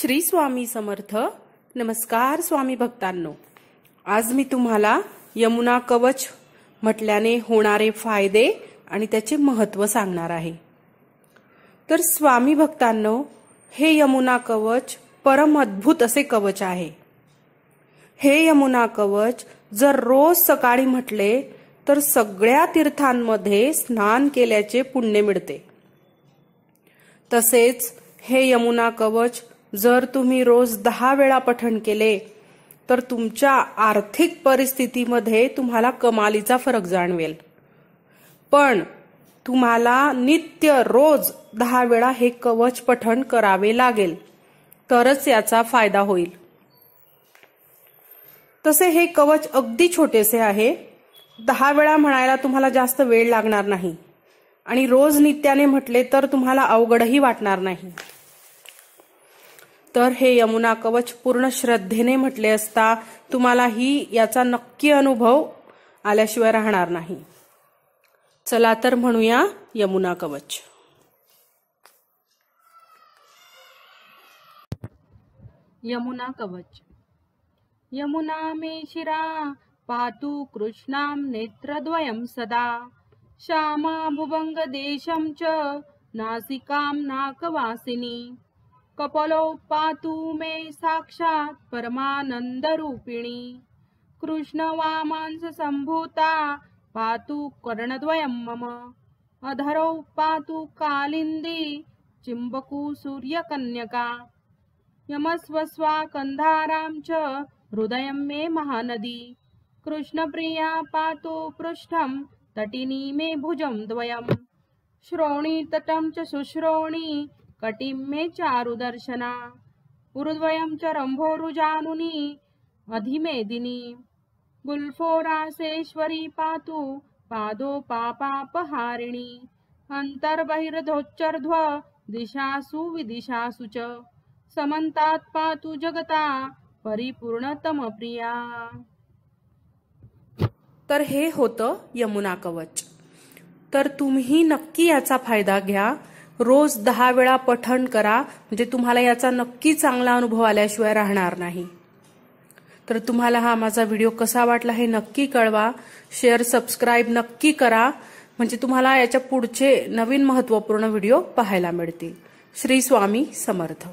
श्री स्वामी समर्थ नमस्कार स्वामी भक्तांनो आज मी तुम्हाला यमुना कवच म्हटल्याने होणारे फायदे आणि त्याचे महत्व सांगणार आहे तर स्वामी भक्तांनो हे यमुना कवच परम अद्भुत असे कवच आहे हे यमुना कवच जर रोज सकाळी म्हटले तर सगळ्या तीर्थांमध्ये स्नान केल्याचे पुण्य मिळते तसेच हे यमुना कवच जर तुम्ही रोज दहा वेळा पठण केले तर तुमच्या आर्थिक परिस्थितीमध्ये तुम्हाला कमालीचा फरक जाणवेल पण तुम्हाला नित्य रोज दहा वेळा हे कवच पठण करावे लागेल तरच याचा फायदा होईल तसे हे कवच अगदी छोटेसे आहे दहा वेळा म्हणायला तुम्हाला जास्त वेळ लागणार नाही आणि रोज नित्याने म्हटले तर तुम्हाला अवघडही वाटणार नाही तर हे यमुना कवच पूर्ण श्रद्धेने म्हटले असता तुम्हाला ही याचा नक्की अनुभव आल्याशिवाय राहणार नाही चला तर म्हणूया यमुना कवच यमुना कवच यमुना मे शिरा पातु कृष्णां नेत्रद्वयं सदा श्यामा देशम च नासिकां नाकवासिनी कपलो पातू मे साक्षात परमानंद रूपिणी कृष्ण वामांस संभूता पातु कर्णद्वयं मम अधरौ पातु कालिन्दी चिंबकू सूर्यकन्यका कंधाराम च हृदय मे महानदी कृष्णप्रिया पातो पृष्ठं तटिनी मे द्वयम् श्रोणी तटम च सुश्रोणी कटिम्मे चारुदर्शना दर्शना च रंभोरुजानुनी अधिमेदिनी गुल्फोरासेश्वरी पातु पादो पापापहारिणी अंतर्बहिर्धोच्चर्ध्व दिशासु विदिशासु च समंतात पातु जगता परिपूर्णतम प्रिया तर हे होतं यमुना कवच तर तुम्ही नक्की याचा फायदा घ्या रोज दहा वेळा पठण करा म्हणजे तुम्हाला याचा नक्की चांगला अनुभव आल्याशिवाय राहणार नाही तर तुम्हाला हा माझा व्हिडिओ कसा वाटला हे नक्की कळवा शेअर सबस्क्राईब नक्की करा म्हणजे तुम्हाला याच्या पुढचे नवीन महत्वपूर्ण व्हिडिओ पाहायला मिळतील श्री स्वामी समर्थ